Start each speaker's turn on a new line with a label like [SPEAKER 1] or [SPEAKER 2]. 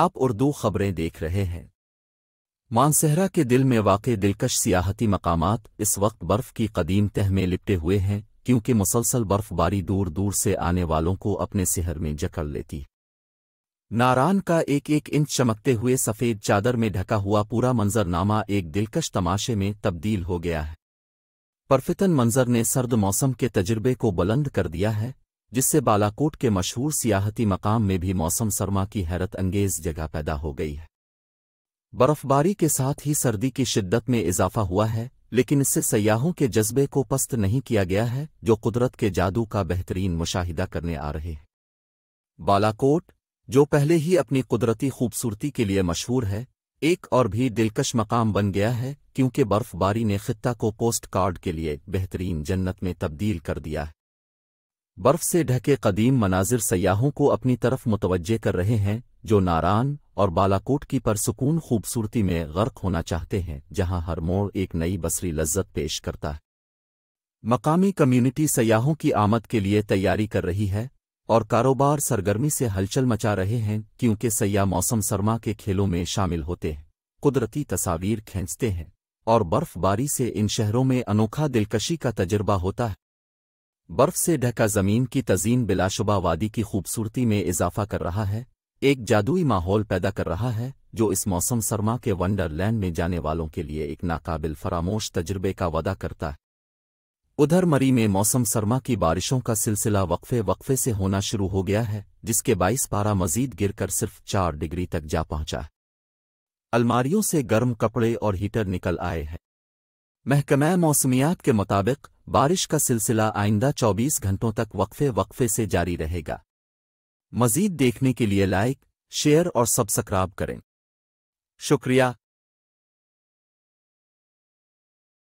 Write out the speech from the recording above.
[SPEAKER 1] आप उर्दू खबरें देख रहे हैं मानसहरा के दिल में वाक़ दिलकश सियाहती मकामात इस वक्त बर्फ़ की कदीम तह में लिपटे हुए हैं क्योंकि मुसलसल बर्फ़बारी दूर दूर से आने वालों को अपने सिहर में जकड़ लेती नारान का एक एक इंच चमकते हुए सफ़ेद चादर में ढका हुआ पूरा मंजरनामा एक दिलकश तमाशे में तब्दील हो गया है परफितन मंजर ने सर्द मौसम के तजुर्बे को बुलंद कर दिया है जिससे बालाकोट के मशहूर सियाहती मकाम में भी मौसम सरमा की हैरत अंगेज जगह पैदा हो गई है बर्फबारी के साथ ही सर्दी की शिद्दत में इजाफा हुआ है लेकिन इससे सयाहों के जज्बे को पस्त नहीं किया गया है जो कुदरत के जादू का बेहतरीन मुशाहिदा करने आ रहे हैं बालाकोट जो पहले ही अपनी कुदरती खूबसूरती के लिए मशहूर है एक और भी दिलकश मकाम बन गया है क्योंकि बर्फबारी ने खत्ता को पोस्ट कार्ड के लिए बेहतरीन जन्नत में तब्दील कर दिया है बर्फ से ढके कदीम मनाजिर सयाहों को अपनी तरफ मुतवजह कर रहे हैं जो नारान और बालाकोट की परसकून खूबसूरती में गर्क होना चाहते हैं जहां हर मोड़ एक नई बसरी लज्जत पेश करता है मकामी कम्युनिटी सयाहों की आमद के लिए तैयारी कर रही है और कारोबार सरगर्मी से हलचल मचा रहे हैं क्योंकि सयाह मौसम सरमा के खेलों में शामिल होते हैं कुदरती तस्वीर खींचते हैं और बर्फबारी से इन शहरों में अनोखा दिलकशी का तजुर्बा होता है बर्फ से ढका जमीन की तजीन बिलाशुबा वादी की खूबसूरती में इजाफा कर रहा है एक जादुई माहौल पैदा कर रहा है जो इस मौसम सरमा के वंडरलैंड में जाने वालों के लिए एक नाकाबिल फरामोश तजर्बे का वादा करता है उधर मरी में मौसम सरमा की बारिशों का सिलसिला वक्फे वक्फे से होना शुरू हो गया है जिसके बाईस पारा मजीद गिरकर सिर्फ चार डिग्री तक जा पहुंचा है अलमारियों से गर्म कपड़े और हीटर निकल आए हैं महकमा मौसमियात के मुताबिक बारिश का सिलसिला आइंदा 24 घंटों तक वक्फे वक्फे से जारी रहेगा मजीद देखने के लिए लाइक शेयर और सब्सक्राइब
[SPEAKER 2] करें शुक्रिया